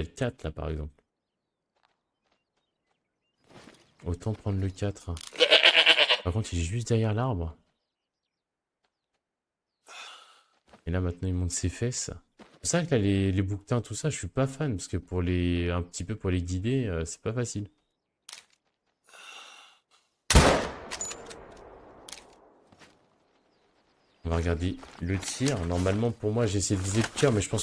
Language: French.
le 4 là par exemple. Autant prendre le 4. Par contre, il est juste derrière l'arbre. Et là, maintenant, il monte ses fesses. C'est ça que là, les, les bouquetins, tout ça, je suis pas fan. Parce que pour les... Un petit peu pour les guider, euh, c'est pas facile. On va regarder le tir. Normalement, pour moi, j'essaie de viser le cœur, mais je pense